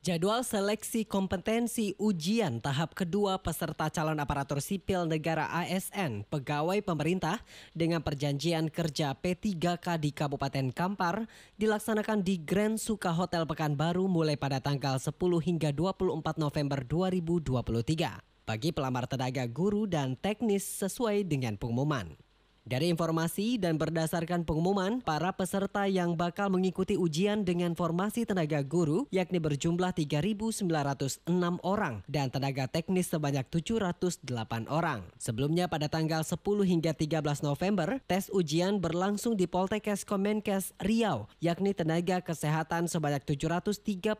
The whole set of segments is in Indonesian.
Jadwal seleksi kompetensi ujian tahap kedua peserta calon aparatur sipil negara ASN pegawai pemerintah dengan perjanjian kerja P3K di Kabupaten Kampar dilaksanakan di Grand Suka Hotel Pekanbaru mulai pada tanggal 10 hingga 24 November 2023 bagi pelamar tenaga guru dan teknis sesuai dengan pengumuman. Dari informasi dan berdasarkan pengumuman, para peserta yang bakal mengikuti ujian dengan formasi tenaga guru yakni berjumlah 3.906 orang dan tenaga teknis sebanyak 708 orang. Sebelumnya pada tanggal 10 hingga 13 November, tes ujian berlangsung di Poltekkes Kemenkes Riau yakni tenaga kesehatan sebanyak 737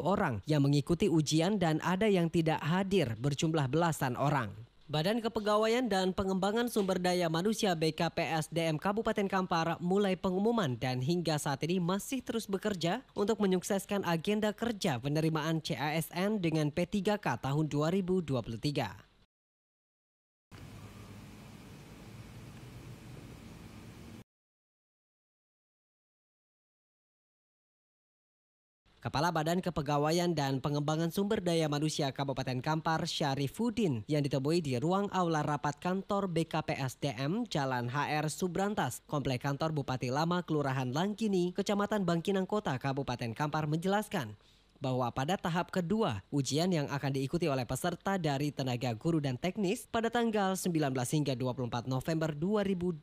orang yang mengikuti ujian dan ada yang tidak hadir berjumlah belasan orang. Badan Kepegawaian dan Pengembangan Sumber Daya Manusia BKPSDM Kabupaten Kampar mulai pengumuman dan hingga saat ini masih terus bekerja untuk menyukseskan agenda kerja penerimaan CASN dengan P3K tahun 2023. Kepala Badan Kepegawaian dan Pengembangan Sumber Daya Manusia Kabupaten Kampar Syarifuddin yang ditemui di ruang aula rapat kantor BKPSDM Jalan HR Subrantas, Komplek Kantor Bupati Lama Kelurahan Langkini, Kecamatan Bangkinang Kota, Kabupaten Kampar menjelaskan bahwa pada tahap kedua, ujian yang akan diikuti oleh peserta dari tenaga guru dan teknis pada tanggal 19 hingga 24 November 2023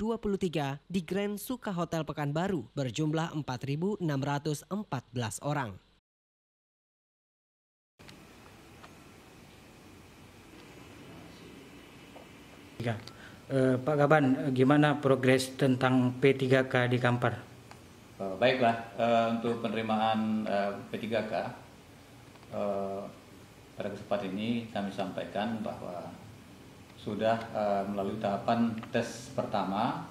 di Grand Suka Hotel Pekanbaru berjumlah 4.614 orang. p eh, Pak Gaban, gimana progres tentang P3K di Kampar? Eh, baiklah, eh, untuk penerimaan eh, P3K eh, pada kesempatan ini kami sampaikan bahwa sudah melalui tahapan tes pertama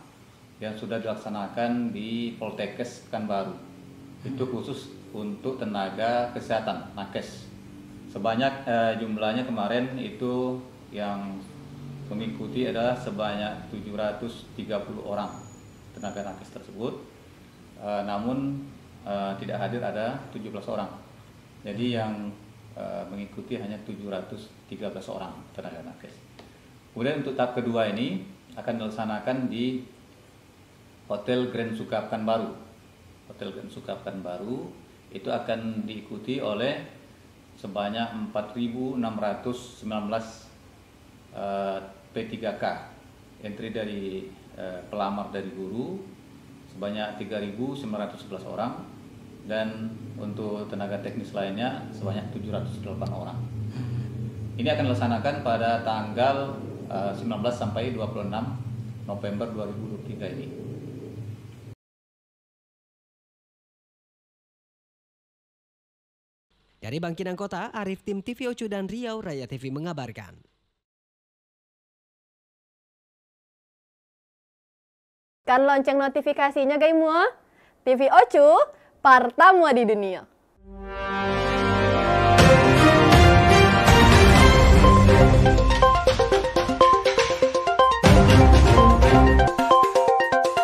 yang sudah dilaksanakan di Poltekkes Kanbaru Itu hmm. khusus untuk tenaga kesehatan nakes. Sebanyak jumlahnya kemarin itu yang mengikuti adalah sebanyak 730 orang tenaga nakes tersebut e, namun e, tidak hadir ada 17 orang jadi yang e, mengikuti hanya 713 orang tenaga nakes kemudian untuk tahap kedua ini akan dilaksanakan di Hotel Grand Sukapkan Baru Hotel Grand Sukapkan Baru itu akan diikuti oleh sebanyak 4.619 Eh, P3K entry dari uh, pelamar dari guru sebanyak 3.911 orang dan untuk tenaga teknis lainnya sebanyak 708 orang. Ini akan dilaksanakan pada tanggal uh, eh, 19 sampai 26 November 2023 ini. Dari Bangkinang Kota, Arif Tim TV Ocu dan Riau Raya TV mengabarkan. Kan lonceng notifikasinya guys. gaimu, TV Ocu, partamu di dunia.